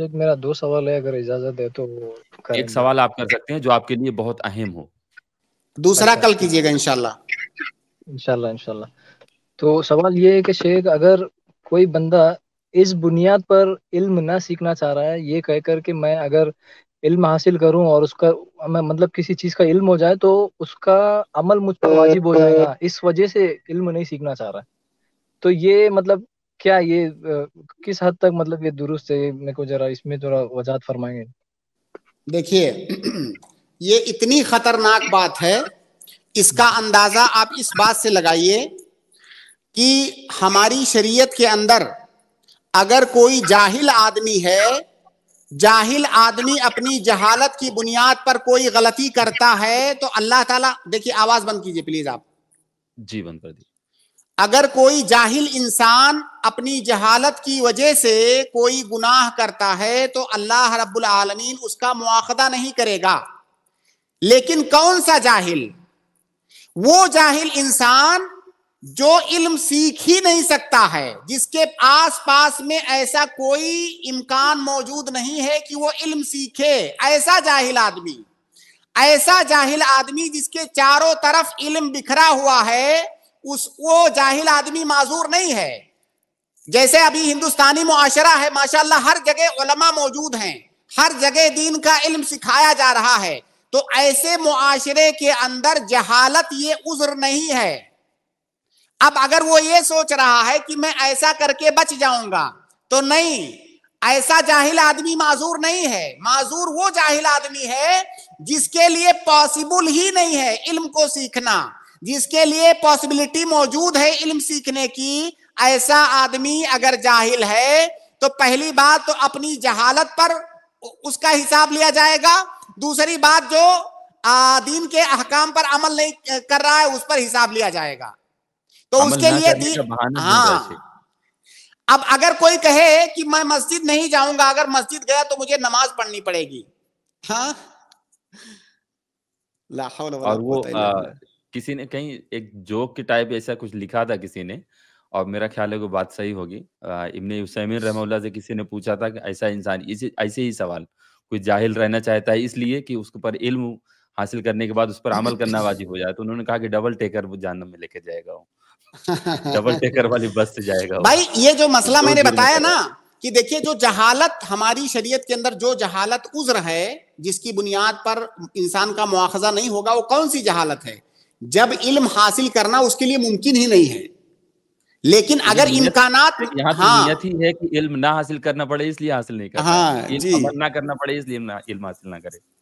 एक मेरा दो सवाल है अगर इजाजत है तो एक सवाल आप कर सकते हैं जो आपके लिए बहुत अहम हो दूसरा अच्छा। कल कीजिएगा इनशाला इनशाला इनशाला तो सवाल ये है कि शेख अगर कोई बंदा इस बुनियाद पर इल्म ना सीखना चाह रहा है ये कहकर कि मैं अगर इल्म हासिल करूं और उसका मैं मतलब किसी चीज का इल्म हो जाए तो उसका अमल मुझ पर वाजिब हो जाएगा इस वजह से इल्म नहीं सीखना चाह रहा है तो ये मतलब क्या ये किस हद तक मतलब ये दुरुस्त है मेरे को जरा इसमें थोड़ा वजात फरमाएंगे देखिए ये इतनी खतरनाक बात है इसका अंदाजा आप इस बात से लगाइए कि हमारी शरीयत के अंदर अगर कोई जाहिल आदमी है जाहिल आदमी अपनी जहालत की बुनियाद पर कोई गलती करता है तो अल्लाह ताला देखिए आवाज बंद कीजिए प्लीज आप जी बंद कर दीजिए अगर कोई जाहिल इंसान अपनी जहालत की वजह से कोई गुनाह करता है तो अल्लाह रब्बुल आलमीन उसका मुआखदा नहीं करेगा लेकिन कौन सा जाहिल वो जाहिल इंसान जो इल्म सीख ही नहीं सकता है जिसके आस पास में ऐसा कोई इम्कान मौजूद नहीं है कि वो इल्म सीखे ऐसा जाहिल आदमी ऐसा जाहिल आदमी जिसके चारों तरफ इल्म बिखरा हुआ है उस वो जाहिल आदमी माजूर नहीं है जैसे अभी हिंदुस्तानी मुआशरा है माशाला हर जगह उलमा मौजूद हैं हर जगह दीन का इल्म सिखाया जा रहा है तो ऐसे मुआशरे के अंदर जहालत ये उज्र नहीं है अब अगर वो ये सोच रहा है कि मैं ऐसा करके बच जाऊंगा तो नहीं ऐसा जाहिल आदमी माजूर नहीं है माजूर वो जाहिल आदमी है जिसके लिए पॉसिबल ही नहीं है इल्म को सीखना जिसके लिए पॉसिबिलिटी मौजूद है इल्म सीखने की ऐसा आदमी अगर जाहिल है तो पहली बात तो अपनी जहालत पर उसका हिसाब लिया जाएगा दूसरी बात जो दीन के अहकाम पर अमल नहीं कर रहा है उस पर हिसाब लिया जाएगा तो उसके लिए दीन हाँ अब अगर कोई कहे कि मैं मस्जिद नहीं जाऊंगा अगर मस्जिद गया तो मुझे नमाज पढ़नी पड़ेगी हाँ और वो किसी ने कहीं एक जोक के टाइप ऐसा कुछ लिखा था किसी ने और मेरा ख्याल है वो बात सही होगी इमन उसमिन हुसैमिन से किसी ने पूछा था कि ऐसा इंसान ऐसे ही सवाल कोई जाहिल रहना चाहता है इसलिए कि उसके ऊपर इल्म हासिल करने के बाद उस पर अमल करना वाजिब हो जाए तो उन्होंने कहा कि डबल टेकर वो जानम में लेके जाएगा वो डबल टेकर वाली बस से जाएगा वो। भाई ये जो मसला मैंने बताया ना कि देखिए जो जहालत हमारी शरीयत के अंदर जो जहालत उज्र है जिसकी बुनियाद पर इंसान का मुआजा नहीं होगा वो कौन सी जहालत है जब इल्म हासिल करना उसके लिए मुमकिन ही नहीं है लेकिन तो अगर इम्कान तो तो हाँ नियत ही है कि इल्म ना हासिल करना पड़े इसलिए हासिल नहीं करना हाँ, ना करना पड़े इसलिए ना इल्म हासिल ना करे